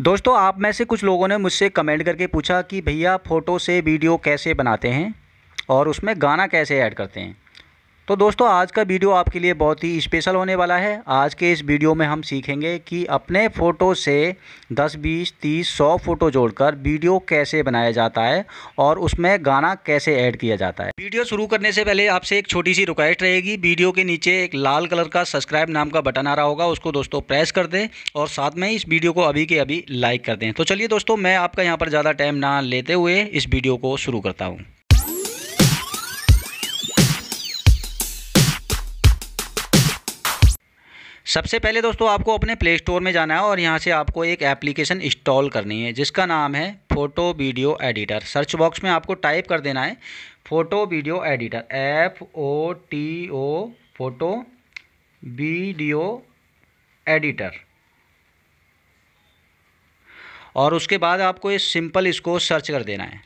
दोस्तों आप में से कुछ लोगों ने मुझसे कमेंट करके पूछा कि भैया फ़ोटो से वीडियो कैसे बनाते हैं और उसमें गाना कैसे ऐड करते हैं तो दोस्तों आज का वीडियो आपके लिए बहुत ही स्पेशल होने वाला है आज के इस वीडियो में हम सीखेंगे कि अपने फ़ोटो से 10, 20, 30, 100 फ़ोटो जोड़कर वीडियो कैसे बनाया जाता है और उसमें गाना कैसे ऐड किया जाता है वीडियो शुरू करने से पहले आपसे एक छोटी सी रिक्वेस्ट रहेगी वीडियो के नीचे एक लाल कलर का सब्सक्राइब नाम का बटन आ रहा होगा उसको दोस्तों प्रेस कर दें और साथ में इस वीडियो को अभी के अभी लाइक कर दें तो चलिए दोस्तों मैं आपका यहाँ पर ज़्यादा टाइम ना लेते हुए इस वीडियो को शुरू करता हूँ सबसे पहले दोस्तों आपको अपने प्ले स्टोर में जाना है और यहाँ से आपको एक एप्लीकेशन इंस्टॉल करनी है जिसका नाम है photo video editor search box में आपको टाइप कर देना है photo video editor F O T O photo video editor और उसके बाद आपको ये सिंपल इसको सर्च कर देना है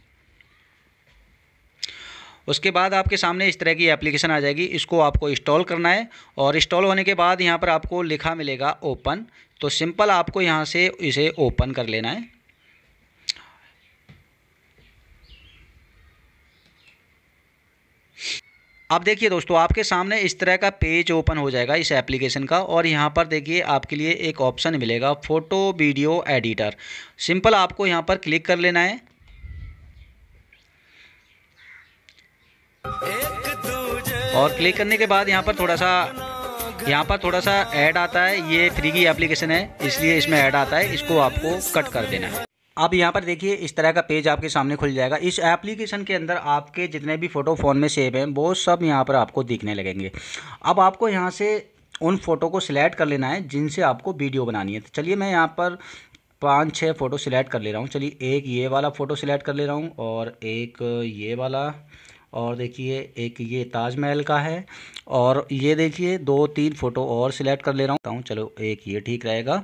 उसके बाद आपके सामने इस तरह की एप्लीकेशन आ जाएगी इसको आपको इंस्टॉल करना है और इंस्टॉल होने के बाद यहाँ पर आपको लिखा मिलेगा ओपन तो सिंपल आपको यहाँ से इसे ओपन कर लेना है अब देखिए दोस्तों आपके सामने इस तरह का पेज ओपन हो जाएगा इस एप्लीकेशन का और यहाँ पर देखिए आपके लिए एक ऑप्शन मिलेगा फ़ोटो वीडियो एडिटर सिंपल आपको यहाँ पर क्लिक कर लेना है और क्लिक करने के बाद यहाँ पर थोड़ा सा यहाँ पर थोड़ा सा ऐड आता है ये फ्री की एप्लीकेशन है इसलिए इसमें ऐड आता है इसको आपको कट कर देना है आप यहाँ पर देखिए इस तरह का पेज आपके सामने खुल जाएगा इस एप्लीकेशन के अंदर आपके जितने भी फ़ोटो फ़ोन में सेव हैं वो सब यहाँ पर आपको दिखने लगेंगे अब आपको यहाँ से उन फ़ोटो को सिलेक्ट कर लेना है जिनसे आपको वीडियो बनानी है तो चलिए मैं यहाँ पर पाँच छः फ़ोटो सिलेक्ट कर ले रहा हूँ चलिए एक ये वाला फ़ोटो सिलेक्ट कर ले रहा हूँ और एक ये वाला और देखिए एक ये ताजमहल का है और ये देखिए दो तीन फ़ोटो और सिलेक्ट कर ले रहा हूँ चलो एक ये ठीक रहेगा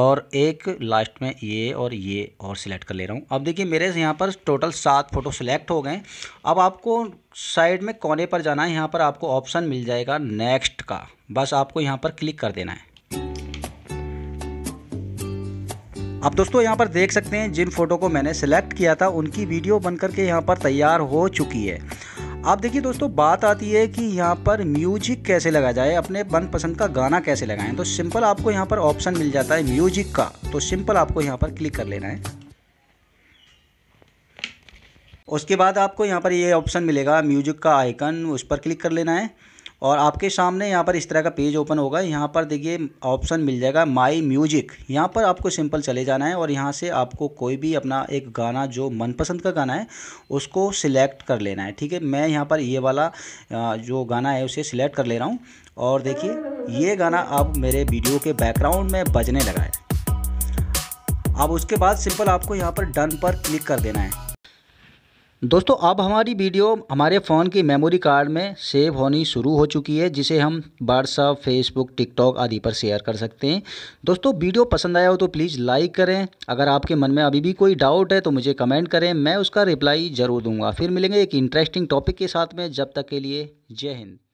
और एक लास्ट में ये और ये और सिलेक्ट कर ले रहा हूँ अब देखिए मेरे यहाँ पर टोटल सात फ़ोटो सिलेक्ट हो गए अब आपको साइड में कोने पर जाना है यहाँ पर आपको ऑप्शन मिल जाएगा नेक्स्ट का बस आपको यहाँ पर क्लिक कर देना है अब दोस्तों यहाँ पर देख सकते हैं जिन फ़ोटो को मैंने सेलेक्ट किया था उनकी वीडियो बन करके यहाँ पर तैयार हो चुकी है आप देखिए दोस्तों बात आती है कि यहाँ पर म्यूजिक कैसे लगा जाए अपने मनपसंद का गाना कैसे लगाएं तो सिंपल आपको यहाँ पर ऑप्शन मिल जाता है म्यूजिक का तो सिंपल आपको यहाँ पर क्लिक कर लेना है उसके बाद आपको यहाँ पर ये यह ऑप्शन मिलेगा म्यूजिक का आइकन उस पर क्लिक कर लेना है और आपके सामने यहाँ पर इस तरह का पेज ओपन होगा यहाँ पर देखिए ऑप्शन मिल जाएगा माई म्यूजिक यहाँ पर आपको सिंपल चले जाना है और यहाँ से आपको कोई भी अपना एक गाना जो मनपसंद का गाना है उसको सिलेक्ट कर लेना है ठीक है मैं यहाँ पर ये वाला जो गाना है उसे सिलेक्ट कर ले रहा हूँ और देखिए ये गाना अब मेरे वीडियो के बैकग्राउंड में बजने लगा है अब उसके बाद सिंपल आपको यहाँ पर डन पर क्लिक कर देना है दोस्तों अब हमारी वीडियो हमारे फ़ोन की मेमोरी कार्ड में सेव होनी शुरू हो चुकी है जिसे हम व्हाट्सअप फेसबुक टिकटॉक आदि पर शेयर कर सकते हैं दोस्तों वीडियो पसंद आया हो तो प्लीज़ लाइक करें अगर आपके मन में अभी भी कोई डाउट है तो मुझे कमेंट करें मैं उसका रिप्लाई ज़रूर दूंगा फिर मिलेंगे एक इंटरेस्टिंग टॉपिक के साथ में जब तक के लिए जय हिंद